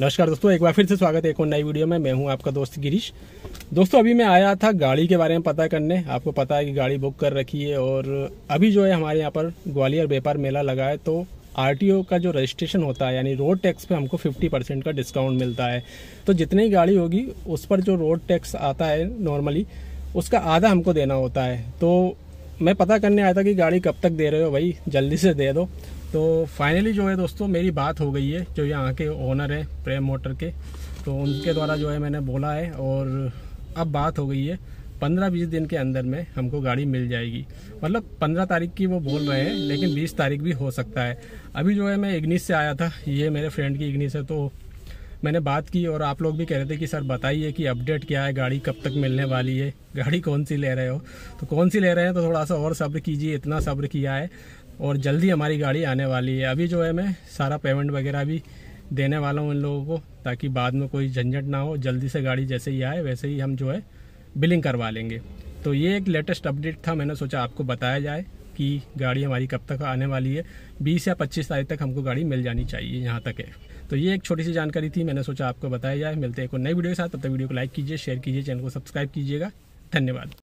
नमस्कार दोस्तों एक बार फिर से स्वागत है एक और नई वीडियो में मैं हूं आपका दोस्त गिरीश दोस्तों अभी मैं आया था गाड़ी के बारे में पता करने आपको पता है कि गाड़ी बुक कर रखी है और अभी जो है हमारे यहाँ पर ग्वालियर व्यापार मेला लगा है तो आरटीओ का जो रजिस्ट्रेशन होता है यानी रोड टैक्स पे हमको 50 परसेंट का डिस्काउंट मिलता है तो जितनी गाड़ी होगी उस पर जो रोड टैक्स आता है नॉर्मली उसका आधा हमको देना होता है तो मैं पता करने आया था कि गाड़ी कब तक दे रहे हो भाई जल्दी से दे दो तो फाइनली जो है दोस्तों मेरी बात हो गई है जो यहाँ के ओनर हैं प्रेम मोटर के तो उनके द्वारा जो है मैंने बोला है और अब बात हो गई है पंद्रह बीस दिन के अंदर में हमको गाड़ी मिल जाएगी मतलब पंद्रह तारीख की वो बोल रहे हैं लेकिन बीस तारीख भी हो सकता है अभी जो है मैं इग्निस से आया था ये मेरे फ्रेंड की इग्निस है तो मैंने बात की और आप लोग भी कह रहे थे कि सर बताइए कि अपडेट क्या है गाड़ी कब तक मिलने वाली है गाड़ी कौन सी ले रहे हो तो कौन सी ले रहे हैं तो थोड़ा सा और सब्र कीजिए इतना सब्र किया है और जल्दी हमारी गाड़ी आने वाली है अभी जो है मैं सारा पेमेंट वगैरह भी देने वाला हूँ इन लोगों को ताकि बाद में कोई झंझट ना हो जल्दी से गाड़ी जैसे ही आए वैसे ही हम जो है बिलिंग करवा लेंगे तो ये एक लेटेस्ट अपडेट था मैंने सोचा आपको बताया जाए कि गाड़ी हमारी कब तक आने वाली है 20 या 25 तारीख तक हमको गाड़ी मिल जानी चाहिए यहाँ तक है तो ये एक छोटी सी जानकारी थी मैंने सोचा आपको बताया जाए मिलते हैं एक नई वीडियो के साथ तब तक वीडियो को लाइक कीजिए शेयर कीजिए चैनल को सब्सक्राइब कीजिएगा धन्यवाद